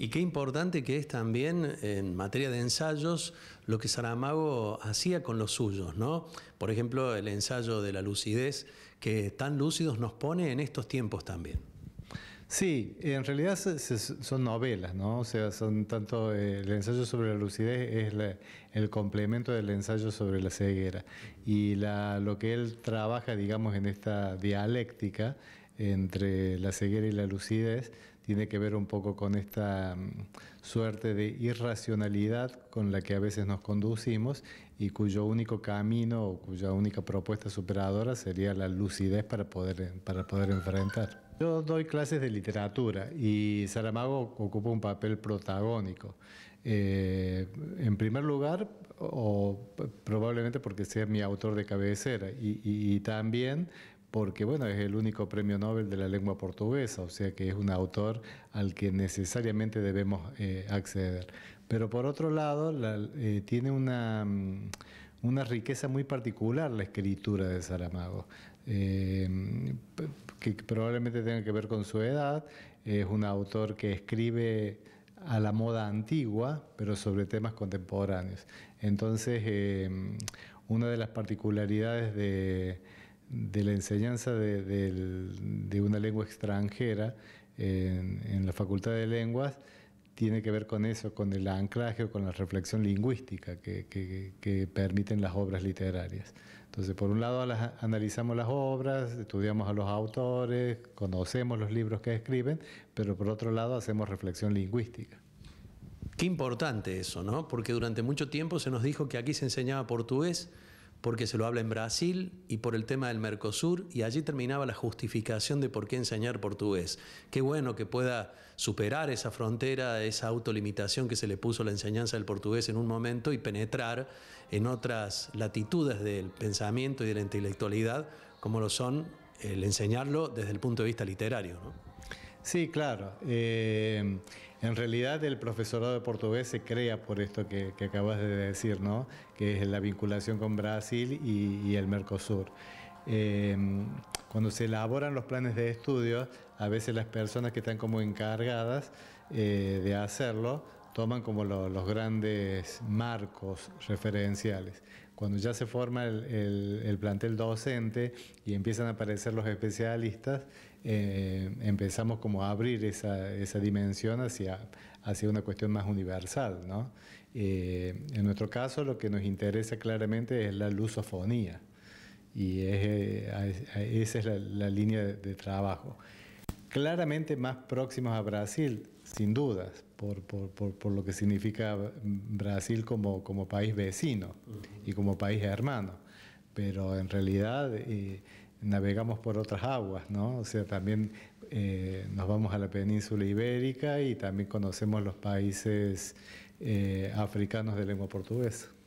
Y qué importante que es también en materia de ensayos lo que Saramago hacía con los suyos, ¿no? Por ejemplo, el ensayo de la lucidez que tan lúcidos nos pone en estos tiempos también. Sí, en realidad son novelas, ¿no? O sea, son tanto eh, el ensayo sobre la lucidez es el complemento del ensayo sobre la ceguera y la, lo que él trabaja, digamos, en esta dialéctica entre la ceguera y la lucidez tiene que ver un poco con esta mm, suerte de irracionalidad con la que a veces nos conducimos y cuyo único camino o cuya única propuesta superadora sería la lucidez para poder, para poder enfrentar. Yo doy clases de literatura y Saramago ocupa un papel protagónico. Eh, en primer lugar, o probablemente porque sea mi autor de cabecera, y también porque bueno, es el único premio Nobel de la lengua portuguesa, o sea que es un autor al que necesariamente debemos eh, acceder. Pero por otro lado, eh, tiene una, mm, una, riqueza muy particular la escritura de Saramago, em, que probablemente tenga que ver con su edad, es un autor que escribe a la moda antigua, pero sobre temas contemporáneos. Entonces, em, una de las particularidades de de la enseñanza de, una lengua extranjera en, la Facultad de Lenguas tiene que ver con eso, con el anclaje o con la reflexión lingüística que, permiten las obras literarias. Entonces, por un lado analizamos las obras, estudiamos a los autores, conocemos los libros que escriben, pero por otro lado hacemos reflexión lingüística. Qué importante eso, ¿no? Porque durante mucho tiempo se nos dijo que aquí se enseñaba portugués, porque se lo habla en Brasil y por el tema del Mercosur, y allí terminaba la justificación de por qué enseñar portugués. Qué bueno que pueda superar esa frontera, esa autolimitación que se le puso a la enseñanza del portugués en un momento y penetrar en otras latitudes del pensamiento y de la intelectualidad, como lo son el enseñarlo desde el punto de vista literario. Sí, claro. Eh, en realidad el profesorado de portugués se crea por esto que, acabas de decir, ¿no? que es la vinculación con Brasil y, el Mercosur. Em, cuando se elaboran los planes de estudio, a veces las personas que están como encargadas eh, de hacerlo toman como los grandes marcos referenciales. Cuando ya se forma el, plantel docente y empiezan a aparecer los especialistas, eh, empezamos como a abrir esa, dimensión hacia, una cuestión más universal. Eh, en nuestro caso lo que nos interesa claramente es la lusofonía y eh, esa es la, línea de trabajo claramente más próximos a Brasil, sin dudas, por, por, por, lo que significa Brasil como, como país vecino y como país hermano. Pero en realidad eh, navegamos por otras aguas, ¿no? O sea, también eh, nos vamos a la península ibérica y también conocemos los países eh, africanos de lengua portuguesa.